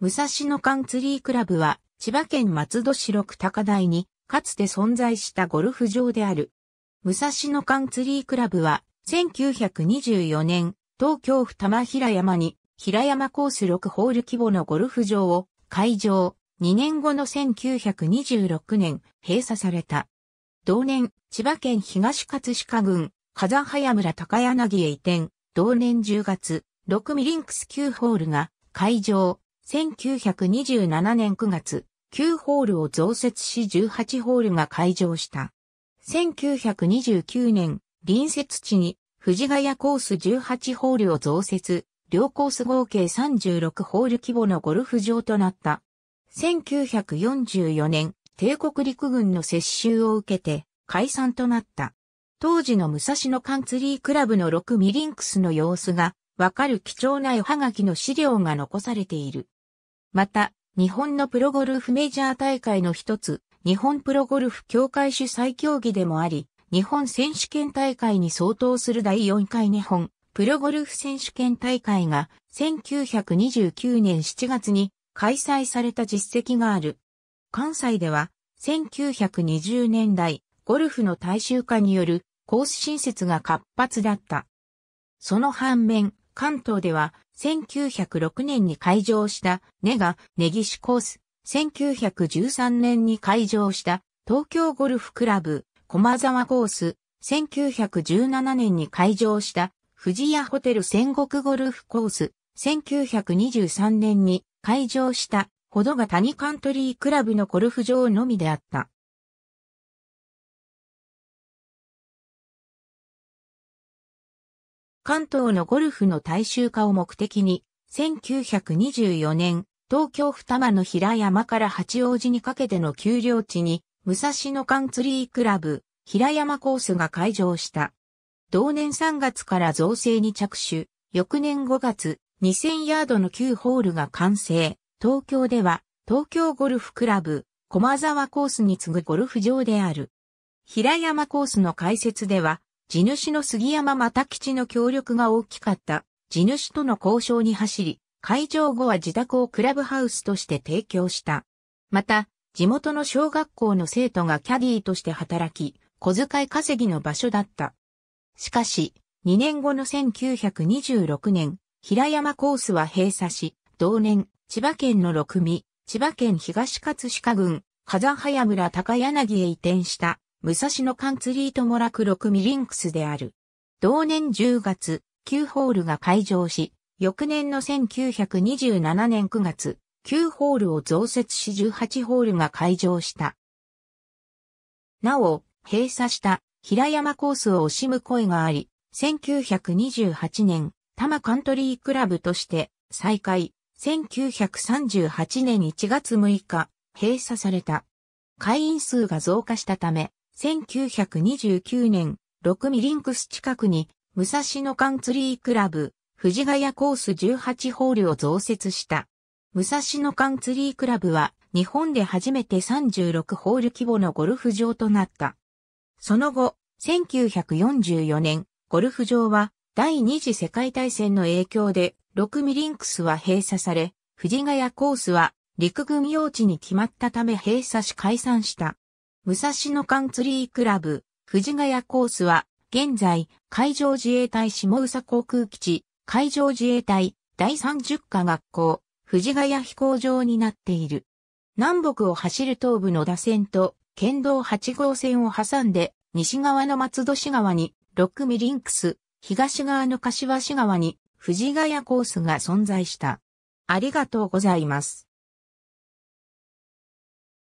武蔵野間ツリークラブは、千葉県松戸市六高台に、かつて存在したゴルフ場である。武蔵野間ツリークラブは、1924年、東京府玉平山に、平山コース6ホール規模のゴルフ場を、開場、2年後の1926年、閉鎖された。同年、千葉県東葛飾郡、風早村高柳へ移転、同年10月、6ミリンクス9ホールが、開場、1927年9月、9ホールを増設し18ホールが開場した。1929年、隣接地に藤ヶ谷コース18ホールを増設、両コース合計36ホール規模のゴルフ場となった。1944年、帝国陸軍の接収を受けて解散となった。当時の武蔵野カンツリークラブの6ミリンクスの様子がわかる貴重な絵はがきの資料が残されている。また、日本のプロゴルフメジャー大会の一つ、日本プロゴルフ協会主催競技でもあり、日本選手権大会に相当する第4回日本プロゴルフ選手権大会が1929年7月に開催された実績がある。関西では1920年代ゴルフの大衆化によるコース新設が活発だった。その反面、関東では1906年に開場したネガネギシコース、1913年に開場した東京ゴルフクラブ駒沢コース、1917年に開場した富屋ホテル戦国ゴルフコース、1923年に開場したほどが谷カントリークラブのゴルフ場のみであった。関東のゴルフの大衆化を目的に、1924年、東京二間の平山から八王子にかけての丘陵地に、武蔵野カンツリークラブ、平山コースが開場した。同年3月から造成に着手、翌年5月、2000ヤードの9ホールが完成。東京では、東京ゴルフクラブ、駒沢コースに次ぐゴルフ場である。平山コースの解説では、地主の杉山又吉の協力が大きかった地主との交渉に走り、会場後は自宅をクラブハウスとして提供した。また、地元の小学校の生徒がキャディーとして働き、小遣い稼ぎの場所だった。しかし、2年後の1926年、平山コースは閉鎖し、同年、千葉県の六味、千葉県東葛飾郡、風早村高柳へ移転した。武蔵野カンツリーとも楽6ミリンクスである。同年10月、9ホールが開場し、翌年の1927年9月、9ホールを増設し18ホールが開場した。なお、閉鎖した平山コースを惜しむ声があり、1928年、多摩カントリークラブとして再開、1938年1月6日、閉鎖された。会員数が増加したため、1929年、6ミリンクス近くに、武蔵野間ツリークラブ、藤ヶ谷コース18ホールを増設した。武蔵野間ツリークラブは、日本で初めて36ホール規模のゴルフ場となった。その後、1944年、ゴルフ場は、第二次世界大戦の影響で、6ミリンクスは閉鎖され、藤ヶ谷コースは陸軍用地に決まったため閉鎖し解散した。武蔵野間ツリークラブ、藤ヶ谷コースは、現在、海上自衛隊下宇佐航空基地、海上自衛隊第30課学校、藤ヶ谷飛行場になっている。南北を走る東部の打線と、県道8号線を挟んで、西側の松戸市側に、ロックミリンクス、東側の柏市側に、藤ヶ谷コースが存在した。ありがとうございます。